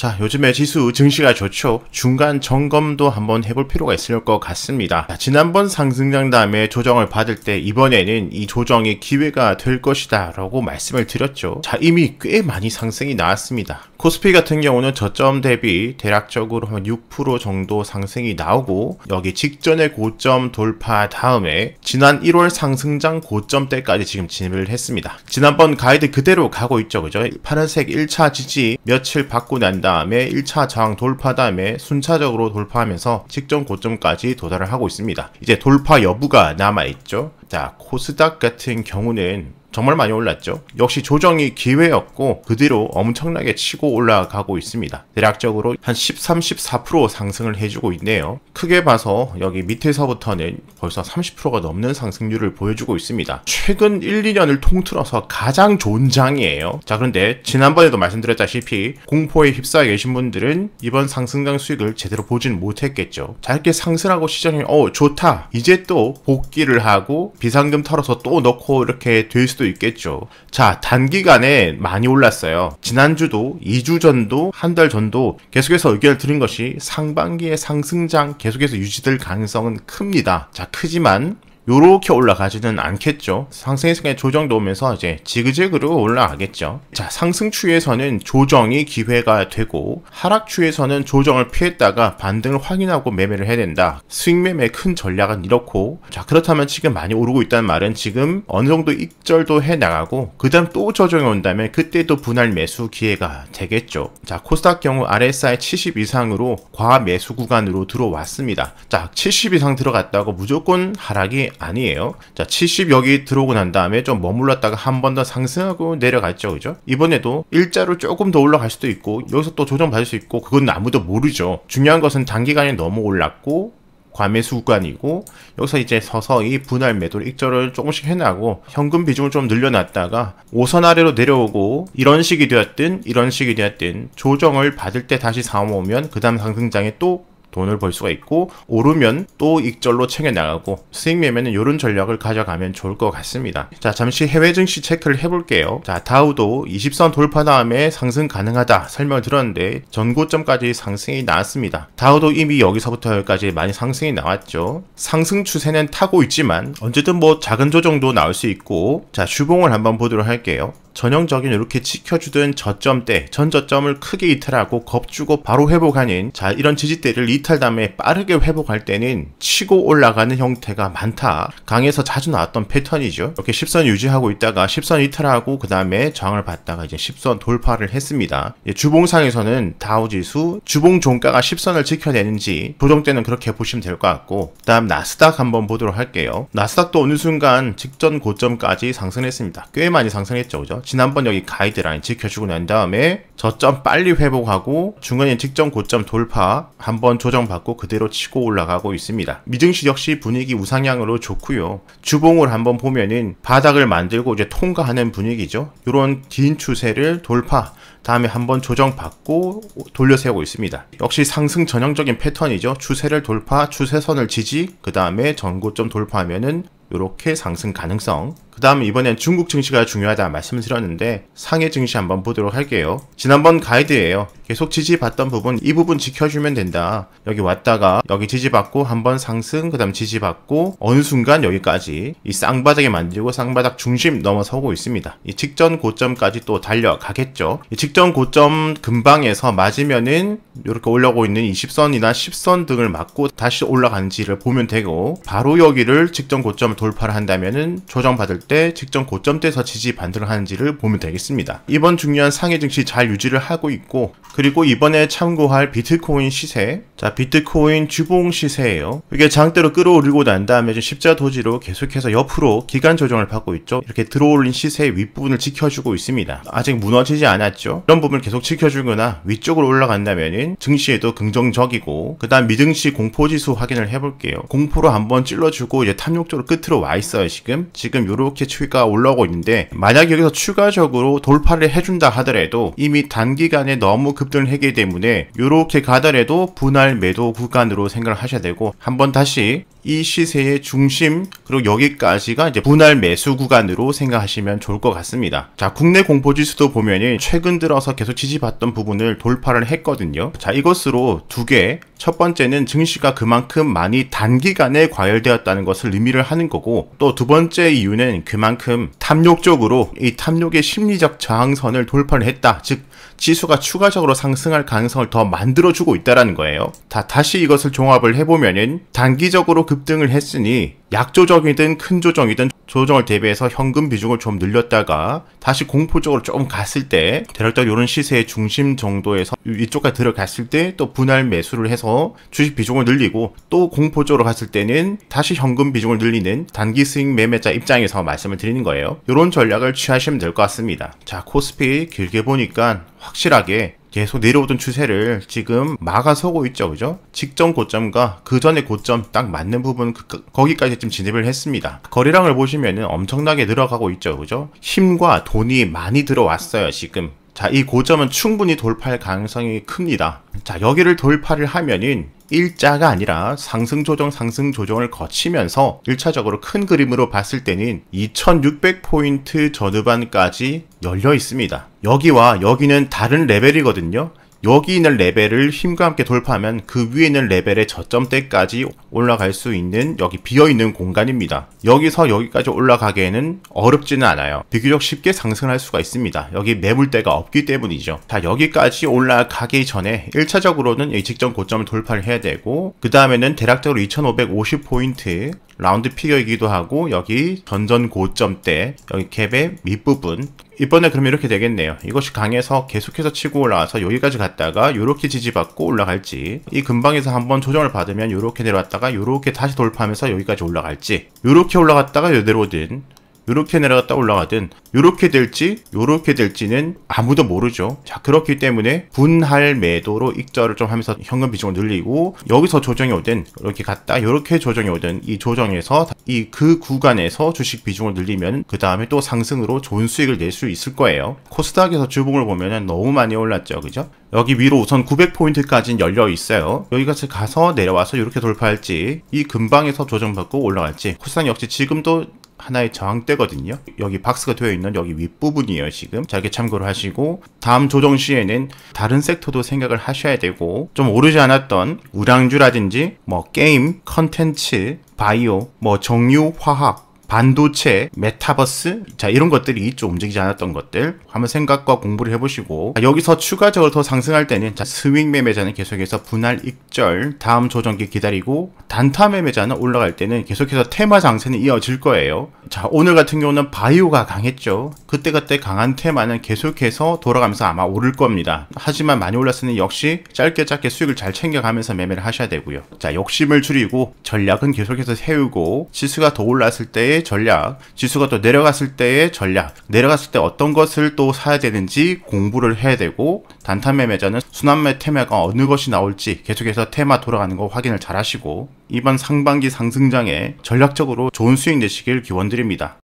자, 요즘에 지수 증시가 좋죠. 중간 점검도 한번 해볼 필요가 있을 것 같습니다. 자, 지난번 상승장 다음에 조정을 받을 때 이번에는 이 조정이 기회가 될 것이다 라고 말씀을 드렸죠. 자, 이미 꽤 많이 상승이 나왔습니다. 코스피 같은 경우는 저점 대비 대략적으로 한 6% 정도 상승이 나오고 여기 직전에 고점 돌파 다음에 지난 1월 상승장 고점 때까지 지금 진입을 했습니다. 지난번 가이드 그대로 가고 있죠. 그죠? 파란색 1차 지지 며칠 받고 난다 다음에 1차 저항 돌파 다음에 순차적으로 돌파하면서 직전 고점까지 도달을 하고 있습니다. 이제 돌파 여부가 남아있죠. 자, 코스닥 같은 경우는 정말 많이 올랐죠. 역시 조정이 기회였고 그 뒤로 엄청나게 치고 올라가고 있습니다. 대략적으로 한 13, 14% 상승을 해주고 있네요. 크게 봐서 여기 밑에서부터는 벌써 30%가 넘는 상승률을 보여주고 있습니다. 최근 1, 2년을 통틀어서 가장 좋은 장이에요. 자 그런데 지난번에도 말씀드렸다시피 공포에 휩싸여 계신 분들은 이번 상승장 수익을 제대로 보진 못했겠죠. 짧게 상승하고 시장이 어 좋다 이제 또 복귀를 하고 비상금 털어서 또 넣고 이렇게 될 수도 수도 있겠죠. 자, 단기간에 많이 올랐어요. 지난주도 2주 전도 한 달 전도 계속해서 의견을 드린 것이 상반기의 상승장 계속해서 유지될 가능성은 큽니다. 자, 크지만 요렇게 올라가지는 않겠죠. 상승에서 그냥 조정도 오면서 이제 지그재그로 올라가겠죠. 자, 상승 추에서는 조정이 기회가 되고 하락 추에서는 조정을 피했다가 반등을 확인하고 매매를 해야 된다. 스윙 매매 큰 전략은 이렇고 자, 그렇다면 지금 많이 오르고 있다는 말은 지금 어느 정도 익절도해 나가고 그다음 또 조정이 온다면 그때도 분할 매수 기회가 되겠죠. 자, 코스닥 경우 RSI 70 이상으로 과 매수 구간으로 들어왔습니다. 자, 70 이상 들어갔다고 무조건 하락이 아니에요. 자, 70 여기 들어오고 난 다음에 좀 머물렀다가 한 번 더 상승하고 내려갔죠. 그죠? 이번에도 일자로 조금 더 올라갈 수도 있고 여기서 또 조정받을 수 있고 그건 아무도 모르죠. 중요한 것은 단기간에 너무 올랐고 과매수간이고 여기서 이제 서서히 분할 매도를 익절을 조금씩 해나고 현금 비중을 좀 늘려놨다가 5선 아래로 내려오고 이런 식이 되었든 이런 식이 되었든 조정을 받을 때 다시 사오면 그 다음 상승장에 또 돈을 벌 수가 있고 오르면 또 익절로 챙겨 나가고 수익 매매는 이런 전략을 가져가면 좋을 것 같습니다. 자 잠시 해외 증시 체크를 해볼게요. 자 다우도 20선 돌파 다음에 상승 가능하다 설명을 들었는데 전고점까지 상승이 나왔습니다. 다우도 이미 여기서부터 여기까지 많이 상승이 나왔죠. 상승 추세는 타고 있지만 언제든 뭐 작은 조정도 나올 수 있고 자 주봉을 한번 보도록 할게요. 전형적인 이렇게 지켜주던 저점대, 전저점을 크게 이탈하고 겁주고 바로 회복 하는자 이런 지지대를 이탈 다음에 빠르게 회복할 때는 치고 올라가는 형태가 많다. 강에서 자주 나왔던 패턴이죠. 이렇게 10선 유지하고 있다가 10선 이탈하고 그 다음에 저항을 받다가 이제 10선 돌파를 했습니다. 예, 주봉상에서는 다우지수 주봉 종가가 10선을 지켜내는지 조정때는 그렇게 보시면 될 것 같고 그 다음 나스닥 한번 보도록 할게요. 나스닥도 어느 순간 직전 고점까지 상승했습니다. 꽤 많이 상승했죠. 그죠? 지난번 여기 가이드라인 지켜주고 난 다음에 저점 빨리 회복하고 중간에 직전 고점 돌파 한번 조정받고 그대로 치고 올라가고 있습니다. 미증시 역시 분위기 우상향으로 좋고요. 주봉을 한번 보면은 바닥을 만들고 이제 통과하는 분위기죠. 이런 긴 추세를 돌파 다음에 한번 조정받고 돌려세우고 있습니다. 역시 상승 전형적인 패턴이죠. 추세를 돌파, 추세선을 지지, 그 다음에 전고점 돌파하면은 이렇게 상승 가능성 그 다음 이번엔 중국 증시가 중요하다 말씀을 드렸는데 상해 증시 한번 보도록 할게요. 지난번 가이드에요 계속 지지받던 부분 이 부분 지켜주면 된다. 여기 왔다가 여기 지지받고 한번 상승 그 다음 지지받고 어느 순간 여기까지 이 쌍바닥에 만들고 쌍바닥 중심 넘어서고 있습니다. 이 직전 고점까지 또 달려가겠죠. 이 직전 고점 금방에서 맞으면은 이렇게 올라오고 있는 20선이나 10선 등을 맞고 다시 올라간지를 보면 되고 바로 여기를 직전 고점 돌파를 한다면은 조정받을 때 직전 고점대에서 지지 반등을 하는지를 보면 되겠습니다. 이번 중요한 상해 증시 잘 유지를 하고 있고 그리고 이번에 참고할 비트코인 시세 자 비트코인 주봉 시세예요. 이게 장대로 끌어오르고 난 다음에 좀 십자 도지로 계속해서 옆으로 기간 조정을 받고 있죠. 이렇게 들어올린 시세의 윗부분을 지켜주고 있습니다. 아직 무너지지 않았죠. 이런 부분을 계속 지켜주거나 위쪽으로 올라간다면 증시에도 긍정적이고 그 다음 미등시 공포지수 확인을 해볼게요. 공포로 한번 찔러주고 이제 탐욕적으로 끝으로 와 있어요 지금. 지금 요렇게 이렇게 추위가 올라오고 있는데 만약 여기서 추가적으로 돌파를 해준다 하더라도 이미 단기간에 너무 급등을 했기 때문에 이렇게 가더라도 분할 매도 구간으로 생각을 하셔야 되고 한번 다시 이 시세의 중심 그리고 여기까지가 이제 분할 매수 구간으로 생각하시면 좋을 것 같습니다. 자 국내 공포지수도 보면은 최근 들어서 계속 지지받던 부분을 돌파를 했거든요. 자 이것으로 두 개 첫 번째는 증시가 그만큼 많이 단기간에 과열되었다는 것을 의미를 하는 거고 또 두 번째 이유는 그만큼 탐욕적으로 이 탐욕의 심리적 저항선을 돌파를 했다. 즉 지수가 추가적으로 상승할 가능성을 더 만들어주고 있다는 거예요. 다, 다시 이것을 종합을 해보면은 단기적으로 급등을 했으니 약조정이든 큰 조정이든 조정을 대비해서 현금 비중을 좀 늘렸다가 다시 공포적으로 조금 갔을 때 대략적 이런 시세의 중심 정도에서 이쪽까지 들어갔을 때 또 분할 매수를 해서 주식 비중을 늘리고 또 공포적으로 갔을 때는 다시 현금 비중을 늘리는 단기 수익 매매자 입장에서 말씀을 드리는 거예요. 이런 전략을 취하시면 될 것 같습니다. 자 코스피 길게 보니까 확실하게 계속 내려오던 추세를 지금 막아서고 있죠 그죠 직전 고점과 그전에 고점 딱 맞는 부분 그, 그 거기까지 좀 진입을 했습니다 거래량을 보시면 엄청나게 늘어가고 있죠 그죠 힘과 돈이 많이 들어왔어요 지금 자, 이 고점은 충분히 돌파할 가능성이 큽니다. 자, 여기를 돌파를 하면은 일자가 아니라 상승 조정 상승 조정을 거치면서 1차적으로 큰 그림으로 봤을 때는 2600포인트 전후반까지 열려 있습니다. 여기와 여기는 다른 레벨이거든요. 여기 있는 레벨을 힘과 함께 돌파하면 그 위에 있는 레벨의 저점대까지 올라갈 수 있는 여기 비어있는 공간입니다. 여기서 여기까지 올라가기에는 어렵지는 않아요. 비교적 쉽게 상승할 수가 있습니다. 여기 매물대가 없기 때문이죠. 자 여기까지 올라가기 전에 1차적으로는 이 직전 고점을 돌파를 해야 되고 그 다음에는 대략적으로 2550포인트 라운드 피겨이기도 하고 여기 전전 고점 때 여기 캡의 밑부분 이번에 그럼 이렇게 되겠네요 이것이 강해서 계속해서 치고 올라와서 여기까지 갔다가 이렇게 지지받고 올라갈지 이 근방에서 한번 조정을 받으면 이렇게 내려왔다가 이렇게 다시 돌파하면서 여기까지 올라갈지 이렇게 올라갔다가 이대로든 이렇게 내려갔다 올라가든 이렇게 될지 이렇게 될지는 아무도 모르죠. 자 그렇기 때문에 분할 매도로 익절을 좀 하면서 현금 비중을 늘리고 여기서 조정이 오든 이렇게 갔다 이렇게 조정이 오든 이 조정에서 이 그 구간에서 주식 비중을 늘리면 그 다음에 또 상승으로 좋은 수익을 낼 수 있을 거예요. 코스닥에서 주봉을 보면 너무 많이 올랐죠. 그죠? 여기 위로 우선 900포인트까지는 열려 있어요. 여기까지 가서 내려와서 이렇게 돌파할지 이 근방에서 조정받고 올라갈지 코스닥 역시 지금도 하나의 저항대거든요 여기 박스가 되어 있는 여기 윗부분이에요 지금 자기 참고를 하시고 다음 조정 시에는 다른 섹터도 생각을 하셔야 되고 좀 오르지 않았던 우량주라든지 뭐 게임, 컨텐츠, 바이오, 뭐 정유, 화학 반도체, 메타버스, 자 이런 것들이 이쪽 움직이지 않았던 것들 한번 생각과 공부를 해보시고 아, 여기서 추가적으로 더 상승할 때는 자 스윙 매매자는 계속해서 분할 익절, 다음 조정기 기다리고 단타 매매자는 올라갈 때는 계속해서 테마 장세는 이어질 거예요. 자 오늘 같은 경우는 바이오가 강했죠 그때그때 강한 테마는 계속해서 돌아가면서 아마 오를 겁니다 하지만 많이 올랐으니 역시 짧게 짧게 수익을 잘 챙겨가면서 매매를 하셔야 되고요 자 욕심을 줄이고 전략은 계속해서 세우고 지수가 더 올랐을 때의 전략 지수가 또 내려갔을 때의 전략 내려갔을 때 어떤 것을 또 사야 되는지 공부를 해야 되고 단타 매매자는 순환매 테마가 어느 것이 나올지 계속해서 테마 돌아가는 거 확인을 잘 하시고 이번 상반기 상승장에 전략적으로 좋은 수익 내시길 기원드립니다.